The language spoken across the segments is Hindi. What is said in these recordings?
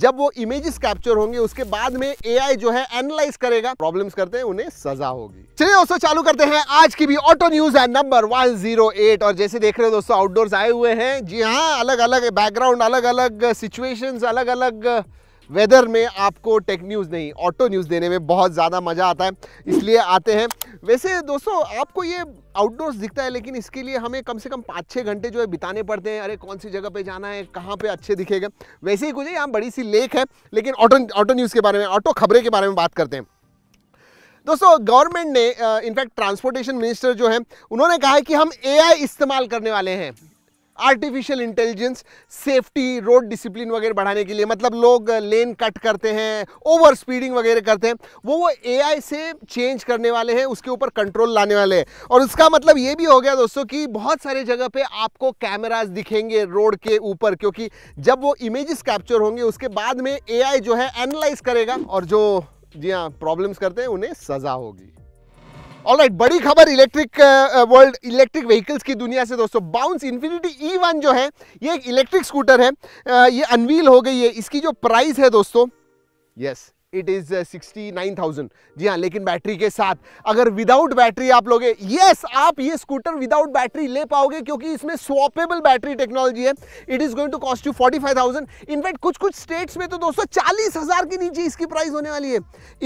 जब वो इमेजेस कैप्चर होंगे उसके बाद में एआई जो है एनालाइज करेगा प्रॉब्लम्स करते हैं उन्हें सजा होगी चलिए दोस्तों चालू करते हैं आज की भी ऑटो न्यूज है नंबर 108 और जैसे देख रहे हो दोस्तों आउटडोर्स आए हुए हैं जी हाँ अलग अलग बैकग्राउंड अलग अलग सिचुएशंस अलग अलग वेदर में आपको टेक न्यूज़ नहीं ऑटो न्यूज़ देने में बहुत ज़्यादा मज़ा आता है इसलिए आते हैं वैसे दोस्तों आपको ये आउटडोर्स दिखता है लेकिन इसके लिए हमें कम से कम पाँच छः घंटे जो है बिताने पड़ते हैं अरे कौन सी जगह पे जाना है कहाँ पे अच्छे दिखेगा वैसे ही कुछ है यहाँ बड़ी सी लेक है लेकिन ऑटो ऑटो न्यूज़ के बारे में ऑटो खबरें के बारे में बात करते हैं दोस्तों गवर्नमेंट ने इनफैक्ट ट्रांसपोर्टेशन मिनिस्टर जो है उन्होंने कहा है कि हम एआई इस्तेमाल करने वाले हैं artificial intelligence safety road discipline वगैरह बढ़ाने के लिए मतलब लोग लेन कट करते हैं ओवर स्पीडिंग वगैरह करते हैं वो वो ए से चेंज करने वाले हैं उसके ऊपर कंट्रोल लाने वाले हैं और उसका मतलब ये भी हो गया दोस्तों कि बहुत सारे जगह पे आपको कैमराज दिखेंगे रोड के ऊपर क्योंकि जब वो इमेजेस कैप्चर होंगे उसके बाद में ए जो है एनालाइज करेगा और जो जी हाँ प्रॉब्लम्स करते हैं उन्हें सज़ा होगी ऑल राइट बड़ी खबर इलेक्ट्रिक वर्ल्ड इलेक्ट्रिक व्हीकल्स की दुनिया से दोस्तों बाउंस इन्फिनिटी ई वन जो है ये एक इलेक्ट्रिक स्कूटर है uh, ये अनवील हो गई है इसकी जो प्राइस है दोस्तों yes yes, it is sixty nine thousand जी हाँ लेकिन बैटरी के साथ अगर विदाउट बैटरी आप लोगे यस आप ये स्कूटर विदाउट बैटरी ले पाओगे क्योंकि इसमें स्वॉपेबल बैटरी टेक्नोलॉजी है it is going to cost you forty five thousand in fact कुछ कुछ स्टेट्स में तो दोस्तों चालीस हजार के नीचे इसकी प्राइस होने वाली है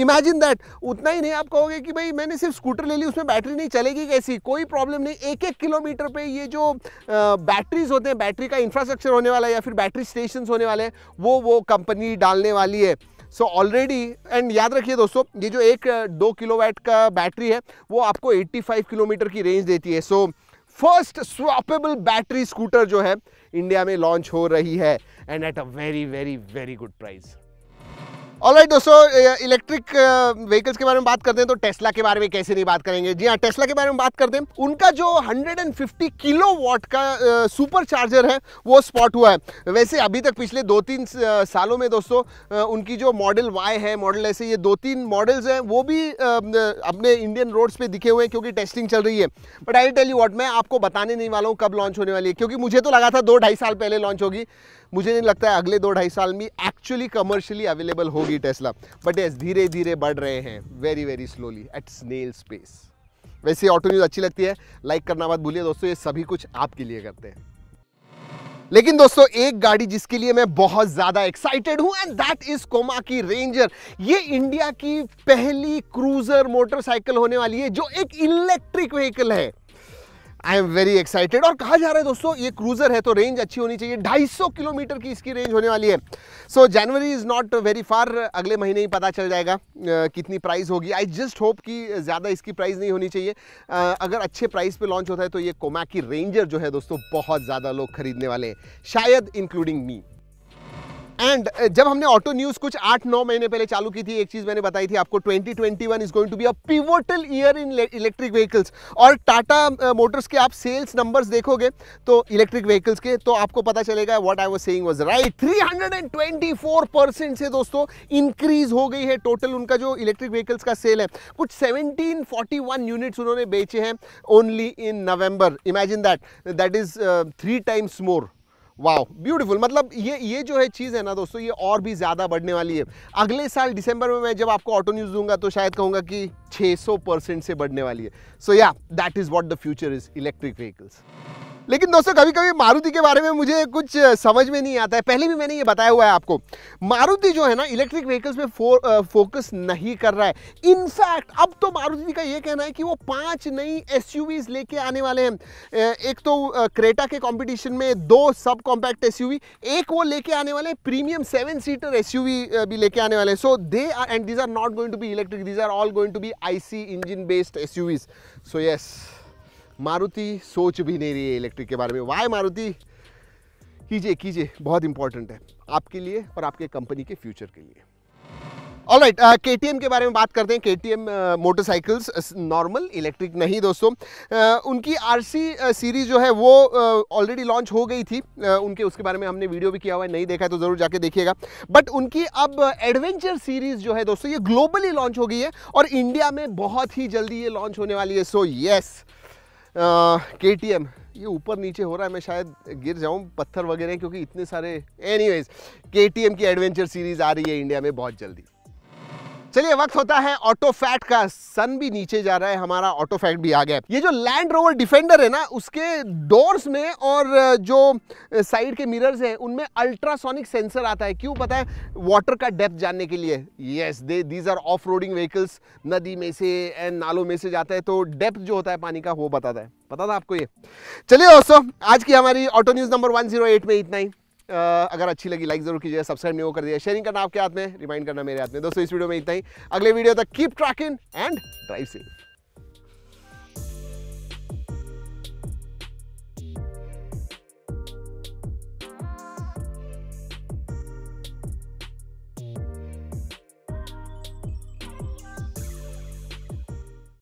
इमेजिन दैट उतना ही नहीं आप कहोगे कि भाई मैंने सिर्फ स्कूटर ले ली उसमें बैटरी नहीं चलेगी कैसी कोई प्रॉब्लम नहीं एक एक किलोमीटर पर ये जो बैटरीज होते हैं बैटरी का इंफ्रास्ट्रक्चर होने वाला है या फिर बैटरी स्टेशन होने वाले हैं वो वो कंपनी डालने वाली है सो ऑलरेडी एंड याद रखिए दोस्तों ये जो एक दो किलोवाट का बैटरी है वो आपको 85 किलोमीटर की रेंज देती है so first swappable battery scooter जो है इंडिया में लॉन्च हो रही है and at a very very very good price all right दोस्तों इलेक्ट्रिक व्हीकल्स के बारे में बात करते हैं तो टेस्ला के बारे में कैसे नहीं बात करेंगे जी हाँ टेस्ला के बारे में बात करते हैं उनका जो 150 किलो वॉट का सुपर चार्जर है वो स्पॉट हुआ है वैसे अभी तक पिछले दो तीन सालों में दोस्तों उनकी जो मॉडल वाई है मॉडल ऐसे ये दो तीन मॉडल्स हैं वो भी अपने इंडियन रोड्स पर दिखे हुए हैं क्योंकि टेस्टिंग चल रही है but I tell you what मैं आपको बताने नहीं वाला हूँ कब लॉन्च होने वाली है क्योंकि मुझे तो लगा था दो ढाई साल पहले लॉन्च होगी मुझे नहीं लगता है अगले दो ढाई साल में एक्चुअली कमर्शियली अवेलेबल होगी होगी टेस्ला बट यस धीरे धीरे बढ़ रहे हैं very very slowly at snail space वैसे ऑटो न्यूज़ अच्छी लगती है लाइक करना मत भूलिए दोस्तों ये सभी कुछ आपके लिए करते हैं लेकिन दोस्तों एक गाड़ी जिसके लिए मैं बहुत ज्यादा एक्साइटेड हूं एंड दैट इज कोमा की रेंजर ये इंडिया की पहली क्रूजर मोटरसाइकिल होने वाली है जो एक इलेक्ट्रिक व्हीकल है आई एम वेरी एक्साइटेड और कहा जा रहा है दोस्तों ये क्रूजर है तो रेंज अच्छी होनी चाहिए 250 किलोमीटर की इसकी रेंज होने वाली है so January is not very far अगले महीने ही पता चल जाएगा कितनी प्राइस होगी आई जस्ट होप कि ज़्यादा इसकी प्राइस नहीं होनी चाहिए अगर अच्छे प्राइस पे लॉन्च होता है तो ये कोमा की रेंजर जो है दोस्तों बहुत ज़्यादा लोग खरीदने वाले हैं शायद इंक्लूडिंग मी एंड uh, जब हमने ऑटो न्यूज कुछ आठ नौ महीने पहले चालू की थी एक चीज मैंने बताई थी आपको 2021 is going to be a pivotal year in electric vehicles और टाटा मोटर्स uh, के आप सेल्स नंबर्स देखोगे तो इलेक्ट्रिक व्हीकल्स के तो आपको पता चलेगा what I was saying was right 324 percent से दोस्तों इंक्रीज हो गई है टोटल उनका जो इलेक्ट्रिक व्हीकल्स का सेल है कुछ वन यूनिट्स उन्होंने बेचे हैं only in November imagine that that is three times more वाह ब्यूटीफुल मतलब ये ये जो है चीज़ है ना दोस्तों ये और भी ज़्यादा बढ़ने वाली है अगले साल दिसंबर में मैं जब आपको ऑटो न्यूज़ दूंगा तो शायद कहूँगा कि 600 परसेंट से बढ़ने वाली है सो या that is what the future is electric vehicles लेकिन दोस्तों कभी कभी मारुति के बारे में मुझे कुछ समझ में नहीं आता है पहले भी मैंने ये बताया हुआ है आपको मारुति जो है ना इलेक्ट्रिक व्हीकल्स में फो, फोकस नहीं कर रहा है इनफैक्ट अब तो मारुति का ये कहना है कि वो पांच नई एस लेके आने वाले हैं एक तो क्रेटा के कॉम्पिटिशन में दो सब कॉम्पैक्ट एस एक वो लेके आने वाले प्रीमियम सेवन सीटर एस भी लेके आने वाले so they are and these are not going to be electric these are all going to be I engine based एस सो यस मारुति सोच भी नहीं रही है इलेक्ट्रिक के बारे में वाई मारुति कीजिए कीजिए बहुत इंपॉर्टेंट है आपके लिए और आपके कंपनी के फ्यूचर के लिए ऑल राइट के के बारे में बात करते हैं K T M motorcycles normal electric नहीं दोस्तों uh, उनकी आर सी सीरीज जो है वो ऑलरेडी uh, लॉन्च हो गई थी uh, उनके उसके बारे में हमने वीडियो भी किया हुआ है नहीं देखा है तो ज़रूर जाके देखिएगा बट उनकी अब एडवेंचर uh, सीरीज जो है दोस्तों ये ग्लोबली लॉन्च हो गई है और इंडिया में बहुत ही जल्दी ये लॉन्च होने वाली है so so, yes yes, K T M ये ऊपर नीचे हो रहा है मैं शायद गिर जाऊँ पत्थर वगैरह क्योंकि इतने सारे anyways K T M की एडवेंचर सीरीज़ आ रही है इंडिया में बहुत जल्दी चलिए वक्त होता है ऑटो फैट का सन भी नीचे जा रहा है हमारा ऑटो फैट भी आ गया ये जो लैंड रोवर डिफेंडर है ना उसके डोर्स में और जो साइड के मिरर्स हैं उनमें अल्ट्रासोनिक सेंसर आता है क्यों पता है वाटर का डेप्थ जानने के लिए yes they these are off roading vehicles नदी में से एंड नालों में से जाता है तो डेप्थ जो होता है पानी का वो बताता है पता था आपको ये चलिए दोस्तों आज की हमारी ऑटो न्यूज़ नंबर वन में इतना ही अगर अच्छी लगी लाइक जरूर कीजिए सब्सक्राइब नहीं वो कर दिया शेयरिंग करना आपके हाथ में रिमाइंड करना मेरे हाथ में दोस्तों इस वीडियो में इतना ही अगले वीडियो तक keep tracking and drive safe